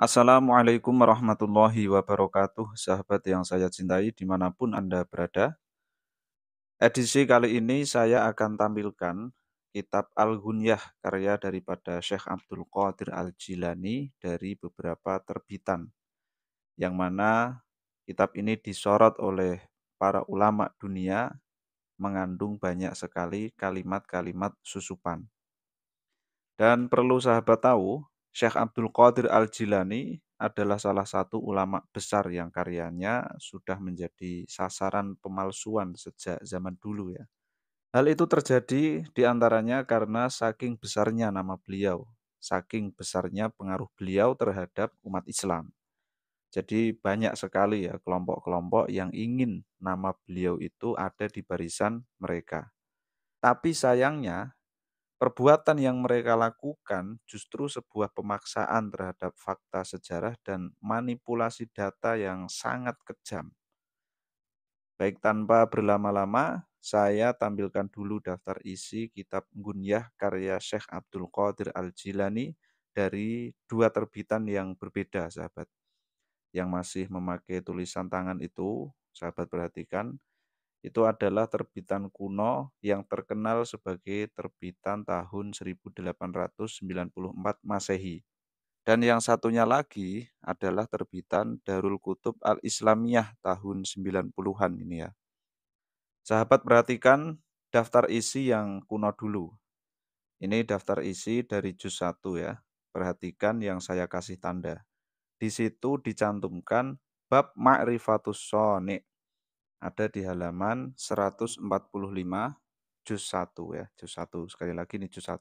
Assalamualaikum warahmatullahi wabarakatuh, sahabat yang saya cintai dimanapun Anda berada. Edisi kali ini saya akan tampilkan kitab Al-Ghunyah karya daripada Syekh Abdul Qadir Al-Jilani dari beberapa terbitan, yang mana kitab ini disorot oleh para ulama dunia mengandung banyak sekali kalimat-kalimat susupan. Dan perlu sahabat tahu, Syekh Abdul Qadir Al-Jilani adalah salah satu ulama besar yang karyanya sudah menjadi sasaran pemalsuan sejak zaman dulu ya. Hal itu terjadi diantaranya karena saking besarnya nama beliau, saking besarnya pengaruh beliau terhadap umat Islam. Jadi banyak sekali ya kelompok-kelompok yang ingin nama beliau itu ada di barisan mereka. Tapi sayangnya Perbuatan yang mereka lakukan justru sebuah pemaksaan terhadap fakta sejarah dan manipulasi data yang sangat kejam. Baik tanpa berlama-lama, saya tampilkan dulu daftar isi kitab Gunyah karya Syekh Abdul Qadir Al-Jilani dari dua terbitan yang berbeda, sahabat. Yang masih memakai tulisan tangan itu, sahabat perhatikan, itu adalah terbitan kuno yang terkenal sebagai terbitan tahun 1894 Masehi. Dan yang satunya lagi adalah terbitan Darul Kutub Al-Islamiyah tahun 90-an ini ya. Sahabat perhatikan daftar isi yang kuno dulu. Ini daftar isi dari juz 1 ya. Perhatikan yang saya kasih tanda. Di situ dicantumkan bab ma'rifatus sonik ada di halaman 145 juz 1 ya, juz 1. Sekali lagi ini juz 1.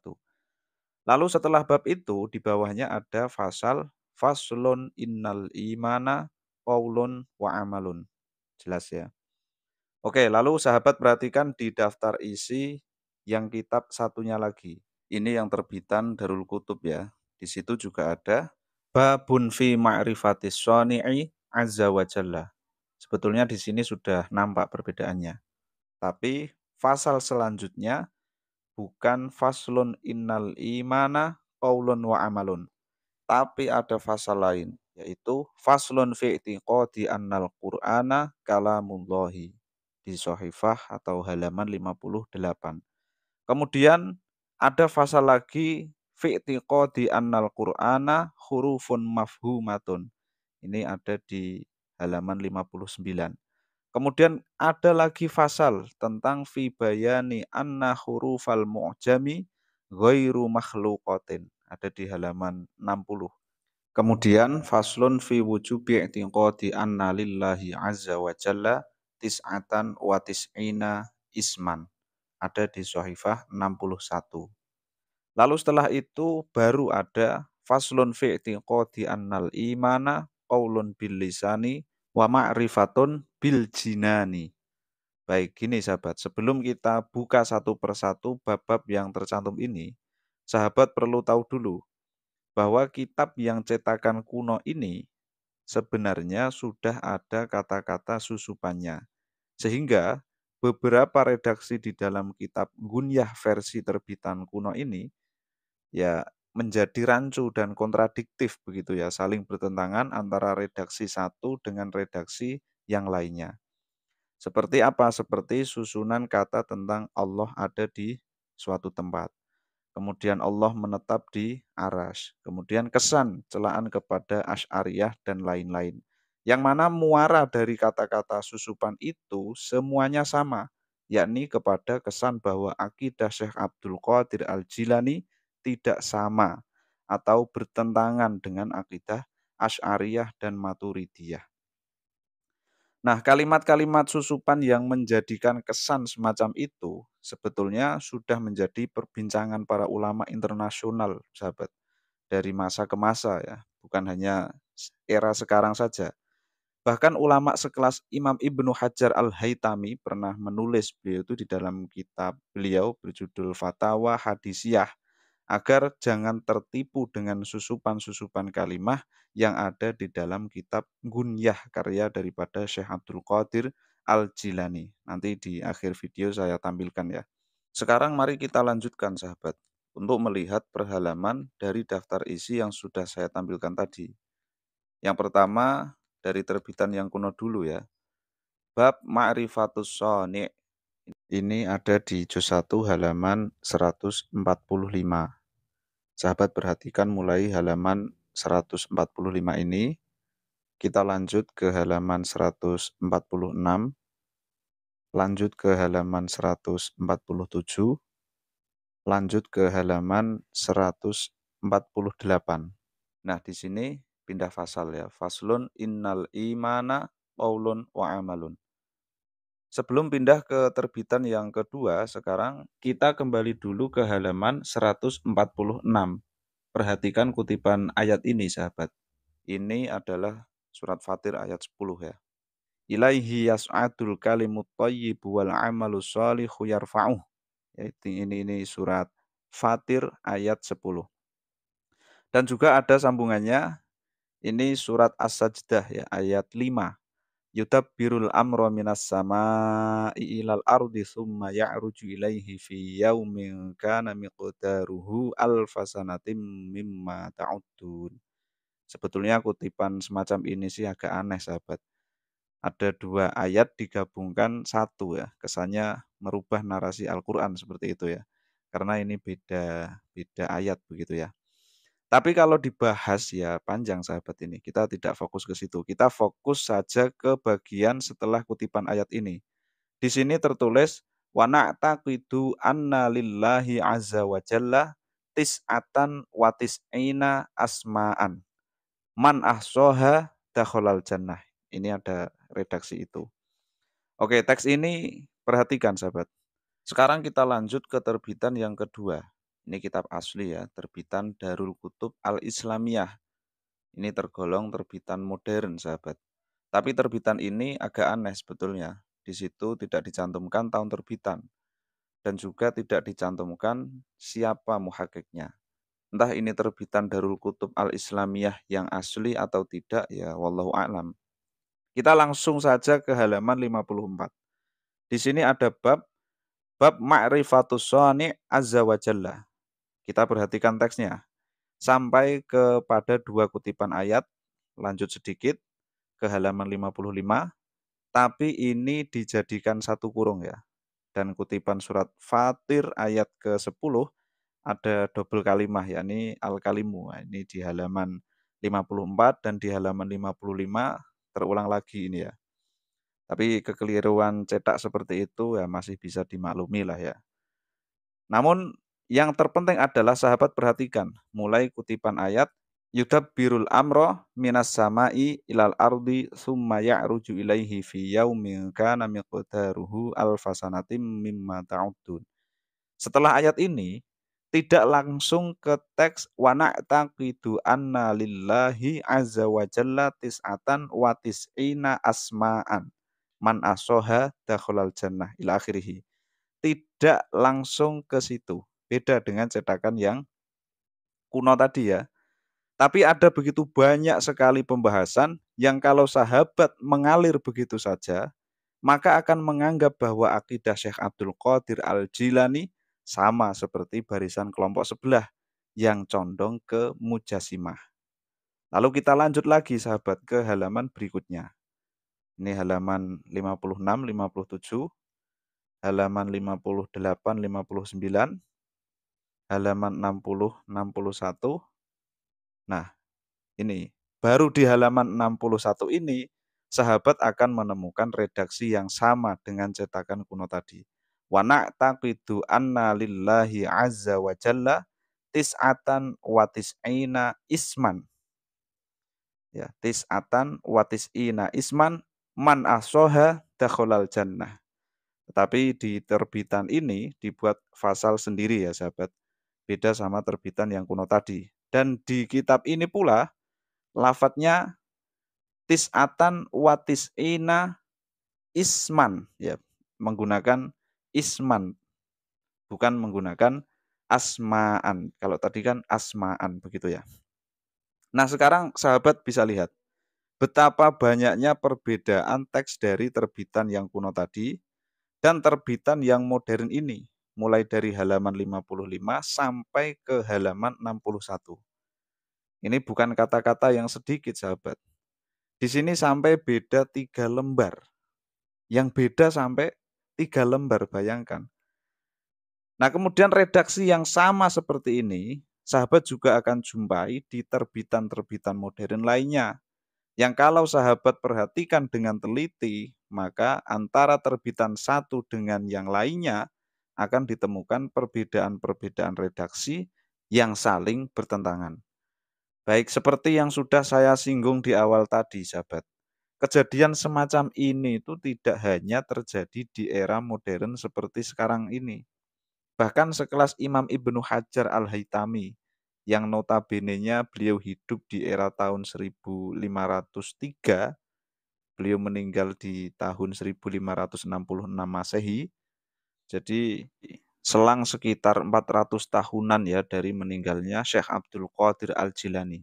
Lalu setelah bab itu di bawahnya ada fasal faslun innal imana qaulun wa amalun. Jelas ya. Oke, lalu sahabat perhatikan di daftar isi yang kitab satunya lagi. Ini yang terbitan Darul Kutub ya. Di situ juga ada babun fi ma'rifatis soni'i azza wa jalla. Sebetulnya di sini sudah nampak perbedaannya. Tapi fasal selanjutnya bukan faslun innal imana qaulun wa amalun. Tapi ada fasal lain yaitu faslun fi i'tiqadi annal qur'ana kalamullahi di sohifah atau halaman 58. Kemudian ada fasal lagi fi i'tiqadi annal qur'ana hurufun mafhumatun. Ini ada di halaman 59. Kemudian ada lagi fasal tentang fi bayani anna hurufal mu'jami ghairu makhluqatin. Ada di halaman 60. Kemudian faslun fi wujubi i'tiqadi anna lillahi azza wa jalla tis'atan wa tis'ina isman. Ada di Sohifah 61. Lalu setelah itu baru ada faslun fi i'tiqadi annal imana qaulun bil lisani wa ma'rifatun bil jinani. Baik, gini sahabat, sebelum kita buka satu persatu bab-bab yang tercantum ini, sahabat perlu tahu dulu bahwa kitab yang cetakan kuno ini sebenarnya sudah ada kata-kata susupannya. Sehingga beberapa redaksi di dalam kitab Gunyah versi terbitan kuno ini ya menjadi rancu dan kontradiktif begitu ya, saling bertentangan antara redaksi satu dengan redaksi yang lainnya. Seperti apa? Seperti susunan kata tentang Allah ada di suatu tempat. Kemudian Allah menetap di aras. Kemudian kesan celaan kepada ashariyah dan lain-lain. Yang mana muara dari kata-kata susupan itu semuanya sama, yakni kepada kesan bahwa akidah Syekh Abdul Qadir Al-Jilani tidak sama atau bertentangan dengan akidah Asy'ariyah dan Maturidiyah. Nah, kalimat-kalimat susupan yang menjadikan kesan semacam itu sebetulnya sudah menjadi perbincangan para ulama internasional, sahabat. Dari masa ke masa ya, bukan hanya era sekarang saja. Bahkan ulama sekelas Imam Ibnu Hajar Al-Haitami pernah menulis beliau itu di dalam kitab beliau berjudul Fatawa Hadisiyah agar jangan tertipu dengan susupan-susupan kalimah yang ada di dalam kitab Gunyah karya daripada Syekh Abdul Qadir Al-Jilani. Nanti di akhir video saya tampilkan ya. Sekarang mari kita lanjutkan sahabat untuk melihat perhalaman dari daftar isi yang sudah saya tampilkan tadi. Yang pertama dari terbitan yang kuno dulu ya. Bab Ma'rifatus Soni. Ini ada di juz 1 halaman 145. Sahabat perhatikan mulai halaman 145 ini. Kita lanjut ke halaman 146. Lanjut ke halaman 147. Lanjut ke halaman 148. Nah, di sini pindah fasal ya. Faslun innal imana qaulun wa amalun. Sebelum pindah ke terbitan yang kedua, sekarang kita kembali dulu ke halaman 146. Perhatikan kutipan ayat ini, sahabat. Ini adalah surat Fatir ayat 10 ya. Ilaihi yas'adul kalimut thayyibu wal amalu yarfa'uh. Ya, ini ini surat Fatir ayat 10. Dan juga ada sambungannya ini surat As-Sajdah ya ayat 5 yutabbirul amra minas sama'i ilal ardi summa ya'ruju ilaihi fi yaumin kana miqdaruhu alfasanatim mimma ta'udun. Sebetulnya kutipan semacam ini sih agak aneh sahabat. Ada dua ayat digabungkan satu ya. Kesannya merubah narasi Al-Quran seperti itu ya. Karena ini beda beda ayat begitu ya. Tapi kalau dibahas ya panjang sahabat ini, kita tidak fokus ke situ. Kita fokus saja ke bagian setelah kutipan ayat ini. Di sini tertulis wa na'taqidu anna lillahi azza wa jalla tis'atan wa tis'ina asma'an. Man ahsoha dakhalal jannah. Ini ada redaksi itu. Oke, teks ini perhatikan sahabat. Sekarang kita lanjut ke terbitan yang kedua. Ini kitab asli ya, terbitan Darul Kutub Al-Islamiyah. Ini tergolong terbitan modern, sahabat. Tapi terbitan ini agak aneh sebetulnya. Di situ tidak dicantumkan tahun terbitan dan juga tidak dicantumkan siapa muhakiknya. Entah ini terbitan Darul Kutub Al-Islamiyah yang asli atau tidak ya wallahu a'lam. Kita langsung saja ke halaman 54. Di sini ada bab bab ma'rifatus sani azza wa jalla. Kita perhatikan teksnya. Sampai kepada dua kutipan ayat, lanjut sedikit ke halaman 55, tapi ini dijadikan satu kurung ya. Dan kutipan surat Fatir ayat ke-10 ada double kalimah yakni al-kalimu. Nah, ini di halaman 54 dan di halaman 55 terulang lagi ini ya. Tapi kekeliruan cetak seperti itu ya masih bisa dimaklumi lah ya. Namun yang terpenting adalah sahabat perhatikan, mulai kutipan ayat, Yudab birul amro minas sama'i ilal ardi summa ya'ruju ilaihi fi yaumin kana miqdaruhu alfasanatim mimma ta'udun. Setelah ayat ini, tidak langsung ke teks wanak taqidu anna lillahi azza wa jalla tis'atan wa tis'ina asma'an man asoha dakhulal jannah ila akhirih. Tidak langsung ke situ. Beda dengan cetakan yang kuno tadi ya. Tapi ada begitu banyak sekali pembahasan yang kalau sahabat mengalir begitu saja, maka akan menganggap bahwa akidah Syekh Abdul Qadir Al-Jilani sama seperti barisan kelompok sebelah yang condong ke mujasimah. Lalu kita lanjut lagi sahabat ke halaman berikutnya. Ini halaman 56, 57, halaman 58, 59, halaman 60, 61. Nah, ini baru di halaman 61 ini sahabat akan menemukan redaksi yang sama dengan cetakan kuno tadi. Wa naqtaqidu anna lillahi azza wa jalla tis'atan wa tis'ina isman. Ya, tis'atan wa tis'ina isman man asoha dakhulal jannah. Tetapi di terbitan ini dibuat fasal sendiri ya sahabat. Beda sama terbitan yang kuno tadi. Dan di kitab ini pula lafadznya tisatan watisina isman ya menggunakan isman bukan menggunakan asmaan. Kalau tadi kan asmaan begitu ya. Nah, sekarang sahabat bisa lihat betapa banyaknya perbedaan teks dari terbitan yang kuno tadi dan terbitan yang modern ini mulai dari halaman 55 sampai ke halaman 61. Ini bukan kata-kata yang sedikit, sahabat. Di sini sampai beda tiga lembar. Yang beda sampai tiga lembar, bayangkan. Nah, kemudian redaksi yang sama seperti ini, sahabat juga akan jumpai di terbitan-terbitan modern lainnya. Yang kalau sahabat perhatikan dengan teliti, maka antara terbitan satu dengan yang lainnya akan ditemukan perbedaan-perbedaan redaksi yang saling bertentangan. Baik seperti yang sudah saya singgung di awal tadi, sahabat. Kejadian semacam ini itu tidak hanya terjadi di era modern seperti sekarang ini. Bahkan sekelas Imam Ibnu Hajar Al-Haitami yang notabenenya beliau hidup di era tahun 1503, beliau meninggal di tahun 1566 Masehi, jadi selang sekitar 400 tahunan ya dari meninggalnya Syekh Abdul Qadir Al-Jilani.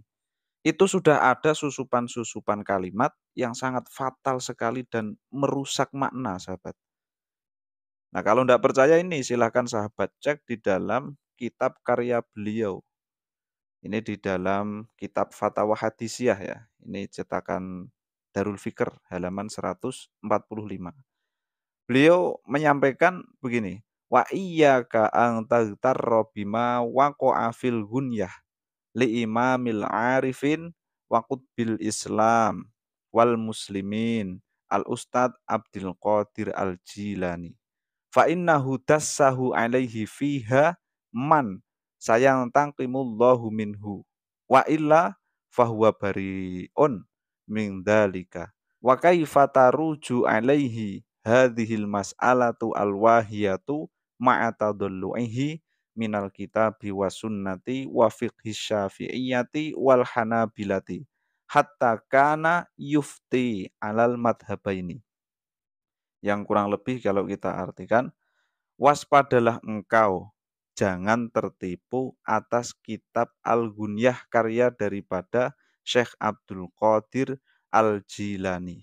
Itu sudah ada susupan-susupan kalimat yang sangat fatal sekali dan merusak makna sahabat. Nah kalau tidak percaya ini silahkan sahabat cek di dalam kitab karya beliau. Ini di dalam kitab Fatwa Hadisiyah ya. Ini cetakan Darul Fikr halaman 145. Beliau menyampaikan begini, wa iya ka ang taghtarra robima wako afil gunyah li imamil arifin wakut bil islam wal muslimin al ustad Abdul Qadir al Jilani fa innahu dassahu alaihi fiha man sayang tangkimullahu minhu wa illa fahuwa bari'un min dalika wa kaifa taruju alaihi hadhil mas'alatu alwahiyatu ma'atadullu'ihi minal kitabi wa sunnati wa fiqhi syafi'iyati wal hanabilati hatta kana yufti alal madhabaini. Yang kurang lebih kalau kita artikan, waspadalah engkau, jangan tertipu atas kitab Al-Gunyah karya daripada Syekh Abdul Qadir Al-Jilani.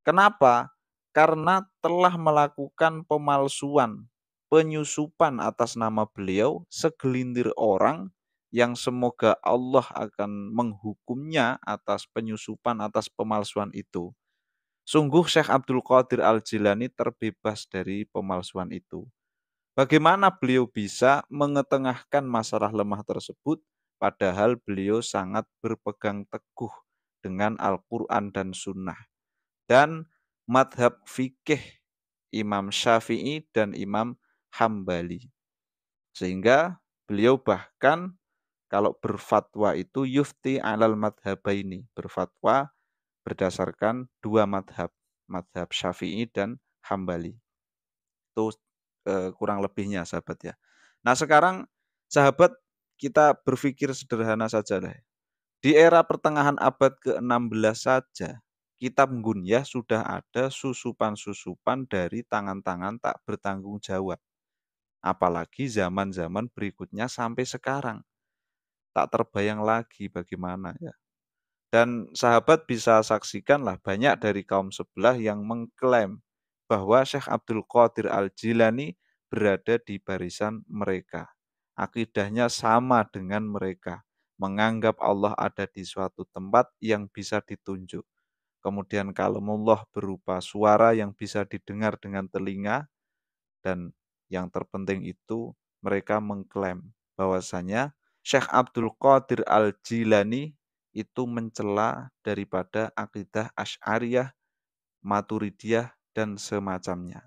Kenapa? karena telah melakukan pemalsuan, penyusupan atas nama beliau segelintir orang yang semoga Allah akan menghukumnya atas penyusupan atas pemalsuan itu. Sungguh Syekh Abdul Qadir Al-Jilani terbebas dari pemalsuan itu. Bagaimana beliau bisa mengetengahkan masalah lemah tersebut padahal beliau sangat berpegang teguh dengan Al-Quran dan Sunnah. Dan madhab fikih Imam Syafi'i dan Imam Hambali. Sehingga beliau bahkan kalau berfatwa itu yufti alal madhabaini, berfatwa berdasarkan dua madhab, madhab Syafi'i dan Hambali. Itu eh, kurang lebihnya sahabat ya. Nah sekarang sahabat kita berpikir sederhana saja deh Di era pertengahan abad ke-16 saja kitab Gunya sudah ada susupan-susupan dari tangan-tangan tak bertanggung jawab. Apalagi zaman-zaman berikutnya sampai sekarang. Tak terbayang lagi bagaimana ya. Dan sahabat bisa saksikanlah banyak dari kaum sebelah yang mengklaim bahwa Syekh Abdul Qadir Al-Jilani berada di barisan mereka. Akidahnya sama dengan mereka, menganggap Allah ada di suatu tempat yang bisa ditunjuk Kemudian kalamullah berupa suara yang bisa didengar dengan telinga dan yang terpenting itu mereka mengklaim bahwasanya Syekh Abdul Qadir Al-Jilani itu mencela daripada akidah Asy'ariyah, Maturidiyah dan semacamnya.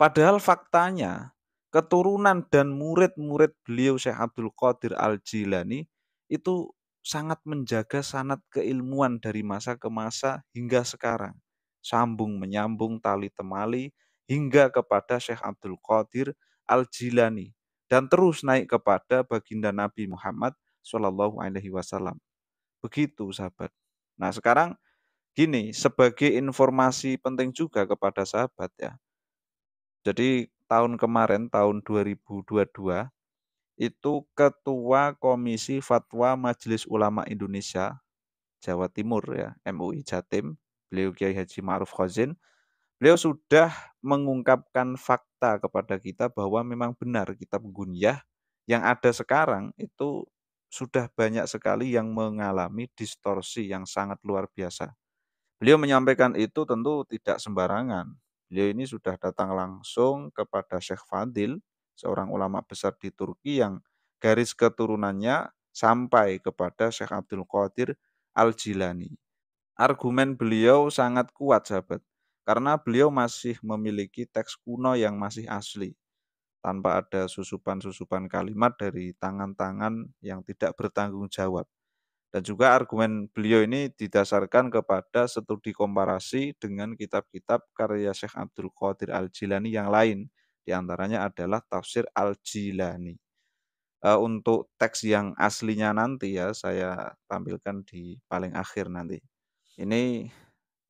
Padahal faktanya keturunan dan murid-murid beliau Syekh Abdul Qadir Al-Jilani itu sangat menjaga sanat keilmuan dari masa ke masa hingga sekarang. Sambung menyambung tali temali hingga kepada Syekh Abdul Qadir Al-Jilani dan terus naik kepada baginda Nabi Muhammad Shallallahu alaihi wasallam. Begitu sahabat. Nah, sekarang gini, sebagai informasi penting juga kepada sahabat ya. Jadi tahun kemarin tahun 2022 itu Ketua Komisi Fatwa Majelis Ulama Indonesia Jawa Timur ya, MUI Jatim, beliau Kiai Haji Ma'ruf Khazin, beliau sudah mengungkapkan fakta kepada kita bahwa memang benar kitab Gunyah yang ada sekarang itu sudah banyak sekali yang mengalami distorsi yang sangat luar biasa. Beliau menyampaikan itu tentu tidak sembarangan. Beliau ini sudah datang langsung kepada Syekh Fadil, seorang ulama besar di Turki yang garis keturunannya sampai kepada Syekh Abdul Qadir Al-Jilani. Argumen beliau sangat kuat, sahabat, karena beliau masih memiliki teks kuno yang masih asli, tanpa ada susupan-susupan kalimat dari tangan-tangan yang tidak bertanggung jawab. Dan juga argumen beliau ini didasarkan kepada studi komparasi dengan kitab-kitab karya Syekh Abdul Qadir Al-Jilani yang lain, di antaranya adalah tafsir Al-Jilani. Uh, untuk teks yang aslinya nanti ya saya tampilkan di paling akhir nanti. Ini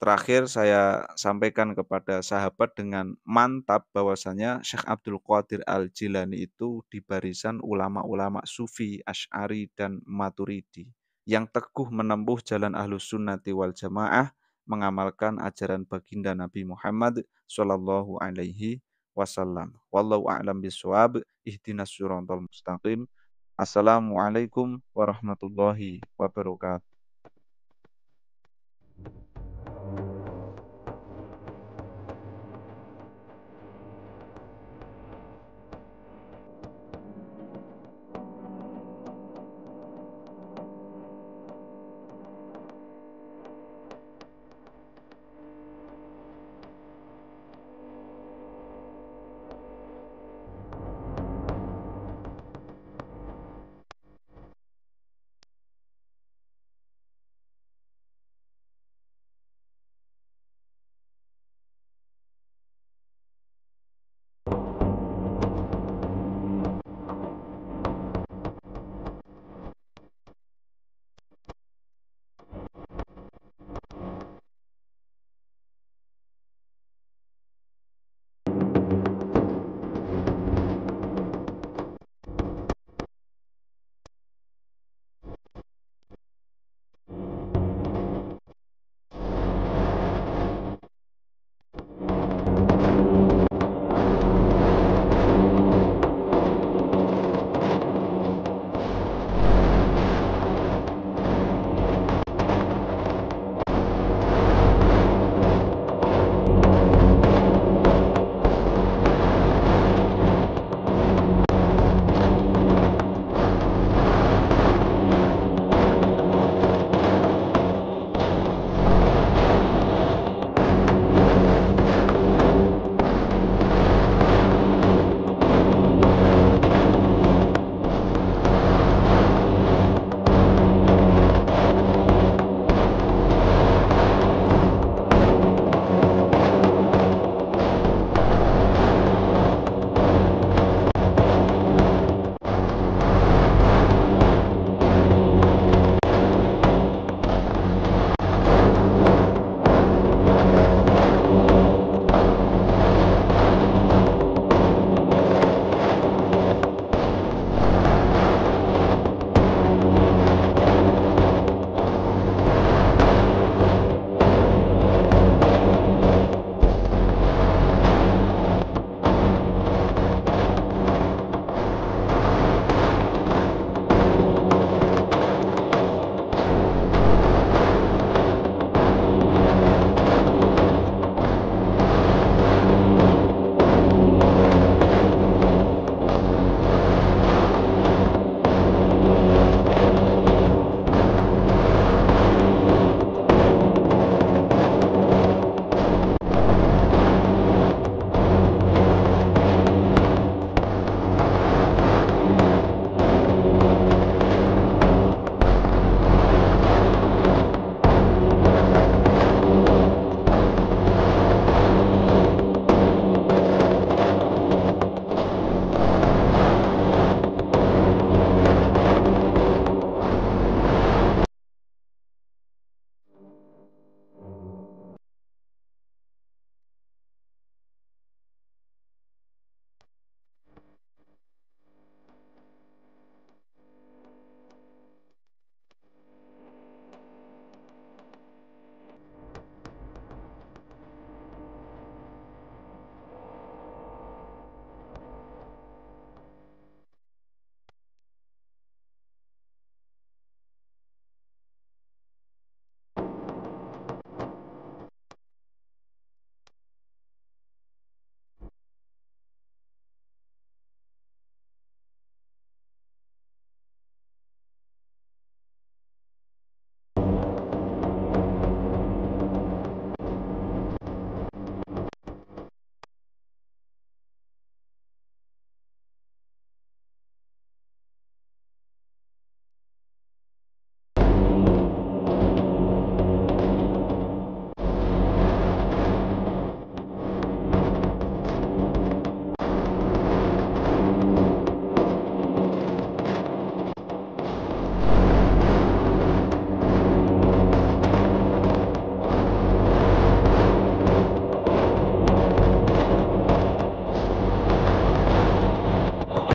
terakhir saya sampaikan kepada sahabat dengan mantap bahwasanya Syekh Abdul Qadir Al-Jilani itu di barisan ulama-ulama Sufi, Ash'ari, dan Maturidi yang teguh menempuh jalan ahlus sunnati wal jamaah mengamalkan ajaran baginda Nabi Muhammad Shallallahu Alaihi wasallam. Wallahu a'lam bisawab. Ihdinas syuratul mustaqim. Assalamualaikum warahmatullahi wabarakatuh.